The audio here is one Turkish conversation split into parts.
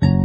Thank you.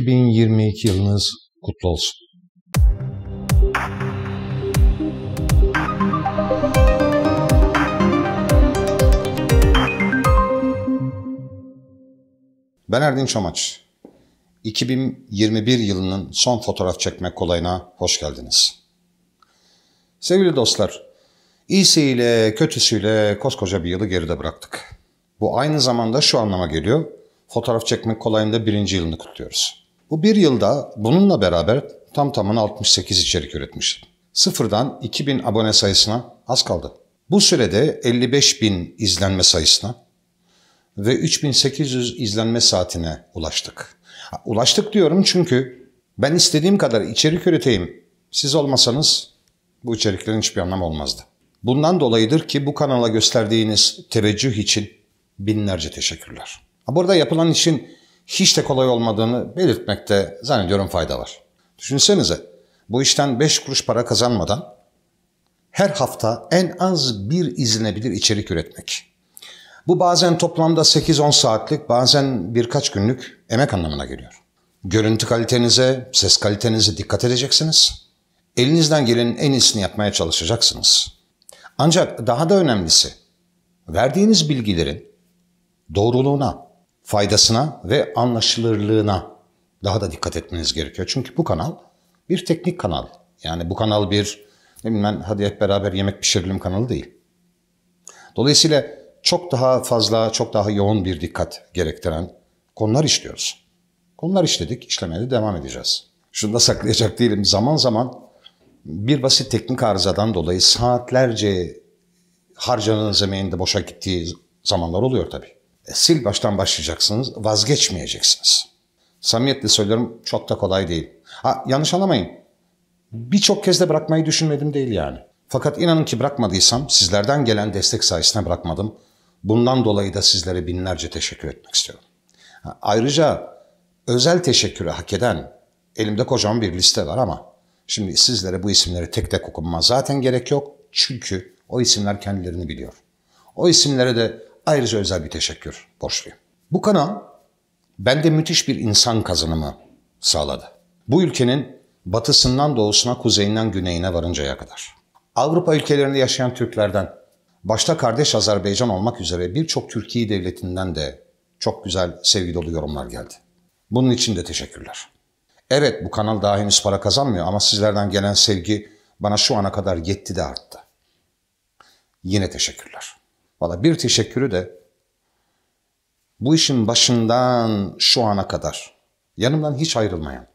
2022 yılınız kutlu olsun. Ben Erdin Çamaç. 2021 yılının son fotoğraf çekmek kolayına hoş geldiniz. Sevgili dostlar, iyisiyle kötüsüyle koskoca bir yılı geride bıraktık. Bu aynı zamanda şu anlama geliyor, fotoğraf çekmek kolayında birinci yılını kutluyoruz. Bu bir yılda bununla beraber tam tamına 68 içerik üretmiş. Sıfırdan 2000 abone sayısına az kaldı. Bu sürede 55 bin izlenme sayısına ve 3800 izlenme saatine ulaştık. Ulaştık diyorum çünkü ben istediğim kadar içerik üreteyim. Siz olmasanız bu içeriklerin hiçbir anlamı olmazdı. Bundan dolayıdır ki bu kanala gösterdiğiniz teveccüh için binlerce teşekkürler. Burada yapılan işin hiç de kolay olmadığını belirtmekte zannediyorum fayda var. Düşünsenize bu işten 5 kuruş para kazanmadan her hafta en az bir izlenebilir içerik üretmek. Bu bazen toplamda 8-10 saatlik, bazen birkaç günlük emek anlamına geliyor. Görüntü kalitenize, ses kalitenize dikkat edeceksiniz. Elinizden gelenin en iyisini yapmaya çalışacaksınız. Ancak daha da önemlisi, verdiğiniz bilgilerin doğruluğuna, faydasına ve anlaşılırlığına daha da dikkat etmeniz gerekiyor. Çünkü bu kanal bir teknik kanal. Yani bu kanal bir ne bileyim ben hadi hep beraber yemek pişirelim kanalı değil. Dolayısıyla çok daha fazla, çok daha yoğun bir dikkat gerektiren konular işliyoruz. Konular işledik, işlemeye de devam edeceğiz. Şunu da saklayacak değilim. Zaman zaman bir basit teknik arızadan dolayı saatlerce harcanan zemeğin de boşa gittiği zamanlar oluyor tabii. E, sil baştan başlayacaksınız, vazgeçmeyeceksiniz. Samimiyetle söylüyorum çok da kolay değil. Ha, yanlış anlamayın. Birçok kez de bırakmayı düşünmedim değil yani. Fakat inanın ki bırakmadıysam sizlerden gelen destek sayesinde bırakmadım. Bundan dolayı da sizlere binlerce teşekkür etmek istiyorum. Ha, ayrıca özel teşekkürü hak eden elimde kocaman bir liste var ama şimdi sizlere bu isimleri tek tek okumama zaten gerek yok. Çünkü o isimler kendilerini biliyor. O isimlere de ayrıca özel bir teşekkür borçluyum. Bu kanal bende müthiş bir insan kazanımı sağladı. Bu ülkenin batısından doğusuna, kuzeyinden güneyine varıncaya kadar. Avrupa ülkelerinde yaşayan Türklerden, başta kardeş Azerbaycan olmak üzere birçok Türkiye devletinden de çok güzel, sevgi dolu yorumlar geldi. Bunun için de teşekkürler. Evet bu kanal daha henüz para kazanmıyor ama sizlerden gelen sevgi bana şu ana kadar yetti de arttı. Yine teşekkürler. Valla bir teşekkürü de bu işin başından şu ana kadar yanımdan hiç ayrılmayan,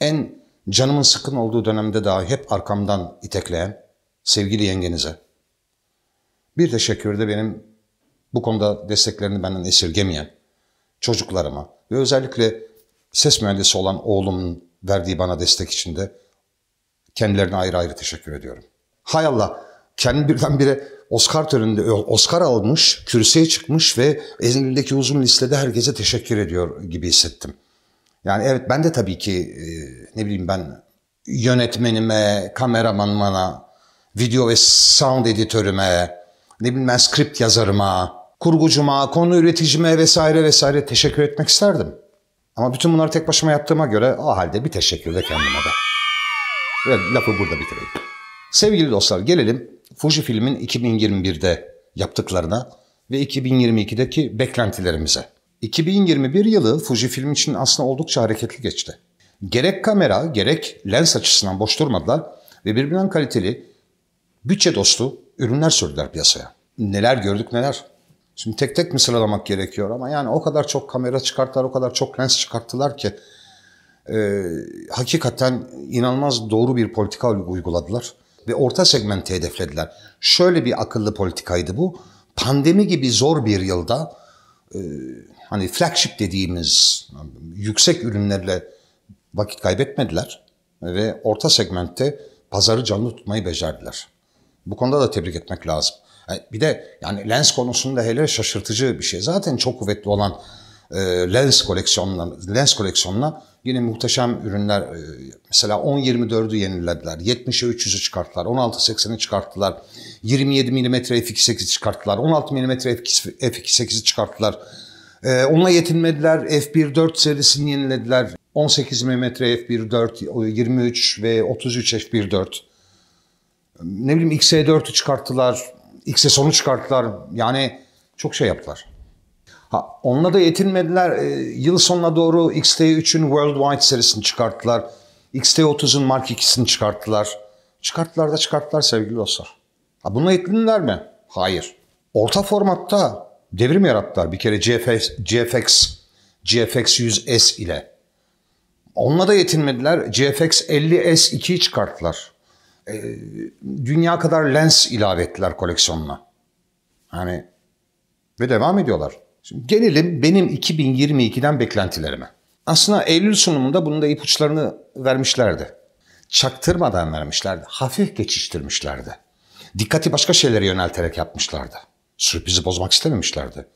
en canımın sıkın olduğu dönemde daha hep arkamdan itekleyen sevgili yengenize bir teşekkür de benim bu konuda desteklerini benden esirgemeyen çocuklarıma ve özellikle ses mühendisi olan oğlumun verdiği bana destek için de kendilerine ayrı ayrı teşekkür ediyorum. Hay Allah, kendim birdenbire Oscar töreninde e, Oscar almış, kürsüye çıkmış ve elindeki uzun listede herkese teşekkür ediyor gibi hissettim. Yani evet ben de tabii ki e, ne bileyim ben yönetmenime, kameramanmana, video ve sound editörüme, ne bileyim ben script yazarıma, kurgucuma, konu üreticime vesaire vesaire teşekkür etmek isterdim. Ama bütün bunları tek başıma yaptığıma göre o halde bir teşekkür de kendime de. Ve lafı burada bitireyim. Sevgili dostlar gelelim Fujifilm'in 2021'de yaptıklarına ve 2022'deki beklentilerimize. 2021 yılı Fujifilm için aslında oldukça hareketli geçti. Gerek kamera gerek lens açısından boş durmadılar ve birbirinden kaliteli, bütçe dostu ürünler sürdüler piyasaya. Neler gördük neler. Şimdi tek tek mi sıralamak gerekiyor ama yani o kadar çok kamera çıkarttılar, o kadar çok lens çıkarttılar ki e, hakikaten inanılmaz doğru bir politika uyguladılar ve orta segmenti hedeflediler. Şöyle bir akıllı politikaydı bu. Pandemi gibi zor bir yılda e, hani flagship dediğimiz yüksek ürünlerle vakit kaybetmediler ve orta segmentte pazarı canlı tutmayı becerdiler. Bu konuda da tebrik etmek lazım. E, bir de yani lens konusunda hele şaşırtıcı bir şey. Zaten çok kuvvetli olan e, lens koleksiyonuna, lens koleksiyonuna yine muhteşem ürünler e, mesela 10-24'ü yenilediler, 70'e 300'ü çıkarttılar, 16-80'i çıkarttılar, 27 mm f2.8'i çıkarttılar, 16 mm f2.8'i çıkarttılar. E, onunla yetinmediler, f1.4 serisini yenilediler. 18 mm f1.4, 23 ve 33 f1.4. Ne bileyim XE4'ü çıkarttılar, XE sonu çıkarttılar. Yani çok şey yaptılar. Ha, onunla da yetinmediler. E, yıl sonuna doğru XT3'ün Worldwide serisini çıkarttılar. XT30'un Mark 2'sini çıkarttılar. Çıkarttılar da çıkarttılar sevgili dostlar. Ha, bununla yetindiler mi? Hayır. Orta formatta devrim yarattılar. Bir kere GFX, GFX, GFX 100S ile. Onunla da yetinmediler. GFX 50S 2'yi çıkarttılar. E, dünya kadar lens ilave ettiler koleksiyonuna. Hani ve devam ediyorlar. Şimdi gelelim benim 2022'den beklentilerime. Aslında Eylül sunumunda bunun da ipuçlarını vermişlerdi. Çaktırmadan vermişlerdi. Hafif geçiştirmişlerdi. Dikkati başka şeylere yönelterek yapmışlardı. Sürprizi bozmak istememişlerdi.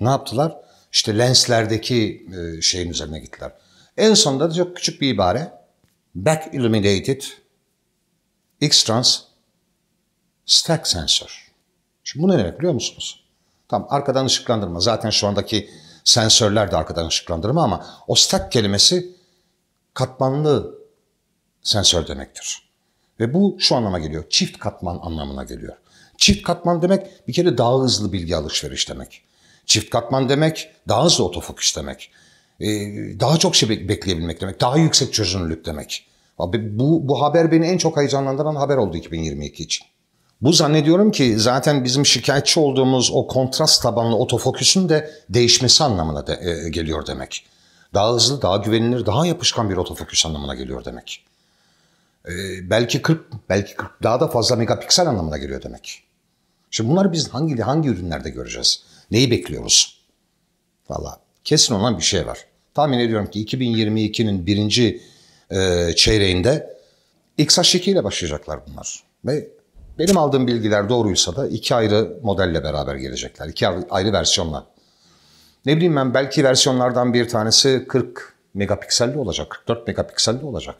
Ne yaptılar? İşte lenslerdeki e, şeyin üzerine gittiler. En sonunda da çok küçük bir ibare. Back illuminated X-trans stack Sensor. Şimdi bu ne demek biliyor musunuz? Tamam arkadan ışıklandırma. Zaten şu andaki sensörler de arkadan ışıklandırma ama o stack kelimesi katmanlı sensör demektir. Ve bu şu anlama geliyor. Çift katman anlamına geliyor. Çift katman demek bir kere daha hızlı bilgi alışveriş demek. Çift katman demek daha hızlı otofokus demek. Ee, daha çok şey bekleyebilmek demek. Daha yüksek çözünürlük demek. Abi bu, bu haber beni en çok heyecanlandıran haber oldu 2022 için. Bu zannediyorum ki zaten bizim şikayetçi olduğumuz o kontrast tabanlı otofokusun de değişmesi anlamına de, e, geliyor demek. Daha hızlı, daha güvenilir, daha yapışkan bir otofokus anlamına geliyor demek. E, belki 40, belki 40 daha da fazla megapiksel anlamına geliyor demek. Şimdi bunları biz hangi hangi ürünlerde göreceğiz? Neyi bekliyoruz? Valla kesin olan bir şey var. Tahmin ediyorum ki 2022'nin birinci e, çeyreğinde XH2 ile başlayacaklar bunlar. Ve benim aldığım bilgiler doğruysa da iki ayrı modelle beraber gelecekler. İki ayrı versiyonla. Ne bileyim ben belki versiyonlardan bir tanesi 40 megapikselli olacak, 44 megapikselli olacak.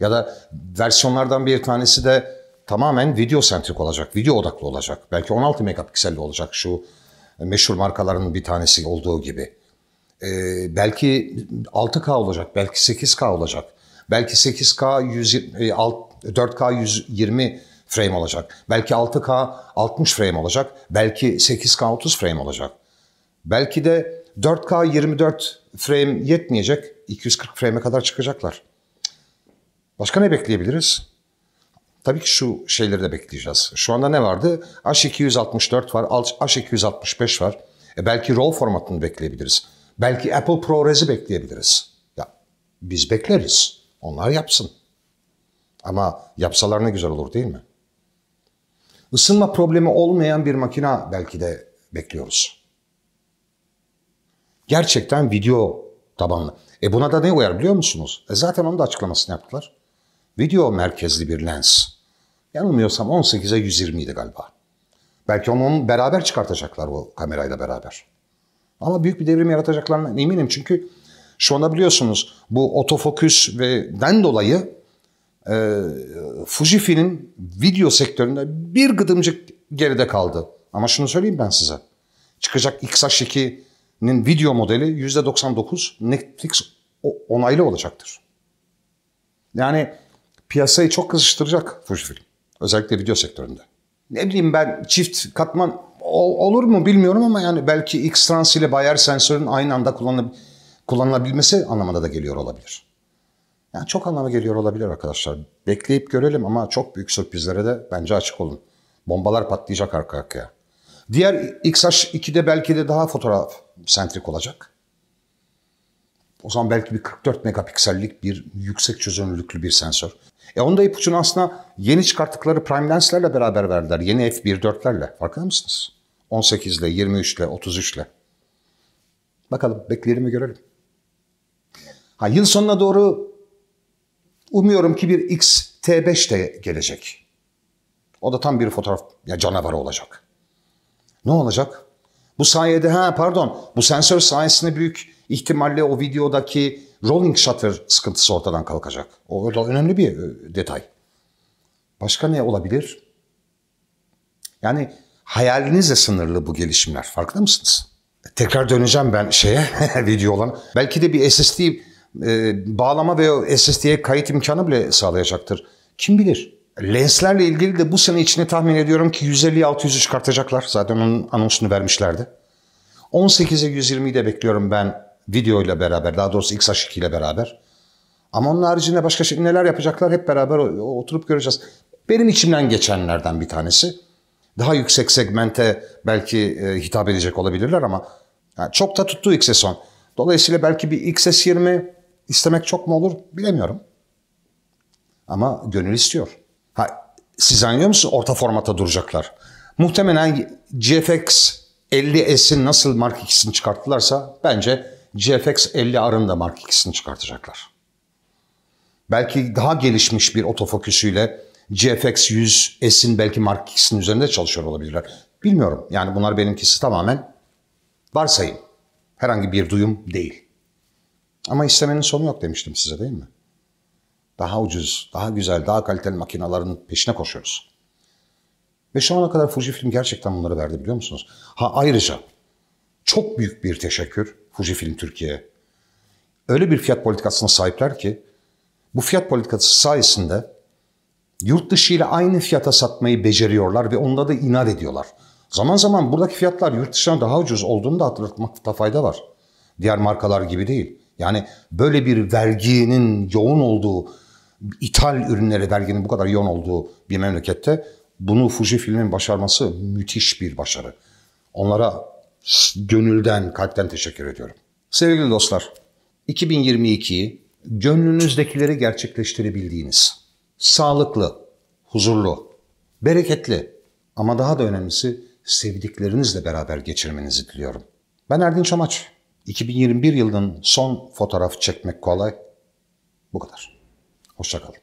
Ya da versiyonlardan bir tanesi de tamamen video sentrik olacak, video odaklı olacak. Belki 16 megapikselli olacak şu e, meşhur markaların bir tanesi olduğu gibi. Ee, belki 6K olacak, belki 8K olacak. Belki 8K 120, 4K 120 frame olacak. Belki 6K 60 frame olacak. Belki 8K 30 frame olacak. Belki de 4K 24 frame yetmeyecek. 240 frame'e kadar çıkacaklar. Başka ne bekleyebiliriz? Tabii ki şu şeyleri de bekleyeceğiz. Şu anda ne vardı? H264 var, H265 var. E belki RAW formatını bekleyebiliriz. Belki Apple ProRes'i bekleyebiliriz. Ya biz bekleriz. Onlar yapsın. Ama yapsalar ne güzel olur değil mi? ısınma problemi olmayan bir makina belki de bekliyoruz. Gerçekten video tabanlı. E buna da ne uyar biliyor musunuz? E zaten onun da açıklamasını yaptılar. Video merkezli bir lens. Yanılmıyorsam 18'e 120 idi galiba. Belki onu beraber çıkartacaklar o kamerayla beraber. Ama büyük bir devrim yaratacaklarına eminim çünkü şu anda biliyorsunuz bu otofokus ve den dolayı e, ee, Fujifilm video sektöründe bir gıdımcık geride kaldı. Ama şunu söyleyeyim ben size. Çıkacak XH2'nin video modeli %99 Netflix onaylı olacaktır. Yani piyasayı çok kızıştıracak Fujifilm. Özellikle video sektöründe. Ne bileyim ben çift katman olur mu bilmiyorum ama yani belki X-Trans ile Bayer sensörün aynı anda kullanılabilmesi anlamında da geliyor olabilir. Yani çok anlamı geliyor olabilir arkadaşlar. Bekleyip görelim ama çok büyük sürprizlere de bence açık olun. Bombalar patlayacak arka arkaya. Diğer XH2'de belki de daha fotoğraf sentrik olacak. O zaman belki bir 44 megapiksellik bir yüksek çözünürlüklü bir sensör. E onda ipucunu aslında yeni çıkarttıkları prime lenslerle beraber verdiler. Yeni f1.4'lerle. Farkında mısınız? 18 ile, 23 ile, 33 ile. Bakalım bekleyelim görelim. Ha, yıl sonuna doğru Umuyorum ki bir XT5 de gelecek. O da tam bir fotoğraf ya canavarı olacak. Ne olacak? Bu sayede ha pardon bu sensör sayesinde büyük ihtimalle o videodaki rolling shutter sıkıntısı ortadan kalkacak. O da önemli bir e, detay. Başka ne olabilir? Yani hayalinizle sınırlı bu gelişimler. Farkında mısınız? Tekrar döneceğim ben şeye, video olan. Belki de bir SSD e, bağlama ve SSD'ye kayıt imkanı bile sağlayacaktır. Kim bilir? Lenslerle ilgili de bu sene içine tahmin ediyorum ki 150-600'ü çıkartacaklar. Zaten onun anonsunu vermişlerdi. 18'e 120'yi de bekliyorum ben video ile beraber. Daha doğrusu x 2 ile beraber. Ama onun haricinde başka şey, neler yapacaklar hep beraber oturup göreceğiz. Benim içimden geçenlerden bir tanesi. Daha yüksek segmente belki e, hitap edecek olabilirler ama yani çok da tuttu XS10. Dolayısıyla belki bir XS20 İstemek çok mu olur bilemiyorum. Ama gönül istiyor. Ha, siz anlıyor musunuz? Orta formata duracaklar. Muhtemelen GFX 50S'in nasıl Mark 2'sini çıkarttılarsa bence GFX 50 R'ın da Mark 2'sini çıkartacaklar. Belki daha gelişmiş bir otofoküsüyle GFX 100 S'in belki Mark 2'sinin üzerinde çalışıyor olabilirler. Bilmiyorum. Yani bunlar benimkisi tamamen varsayım. Herhangi bir duyum değil. Ama istemenin sonu yok demiştim size değil mi? Daha ucuz, daha güzel, daha kaliteli makinelerin peşine koşuyoruz. Ve şu ana kadar Fujifilm gerçekten bunları verdi biliyor musunuz? Ha ayrıca çok büyük bir teşekkür Fujifilm Türkiye'ye. Öyle bir fiyat politikasına sahipler ki bu fiyat politikası sayesinde yurt dışı ile aynı fiyata satmayı beceriyorlar ve onda da inat ediyorlar. Zaman zaman buradaki fiyatlar yurt dışına daha ucuz olduğunu da hatırlatmakta fayda var. Diğer markalar gibi değil. Yani böyle bir verginin yoğun olduğu, ithal ürünlere verginin bu kadar yoğun olduğu bir memlekette bunu Fuji filmin başarması müthiş bir başarı. Onlara gönülden, kalpten teşekkür ediyorum. Sevgili dostlar, 2022'yi gönlünüzdekileri gerçekleştirebildiğiniz, sağlıklı, huzurlu, bereketli ama daha da önemlisi sevdiklerinizle beraber geçirmenizi diliyorum. Ben Erdinç Amaç. 2021 yılının son fotoğraf çekmek kolay. Bu kadar. Hoşçakalın.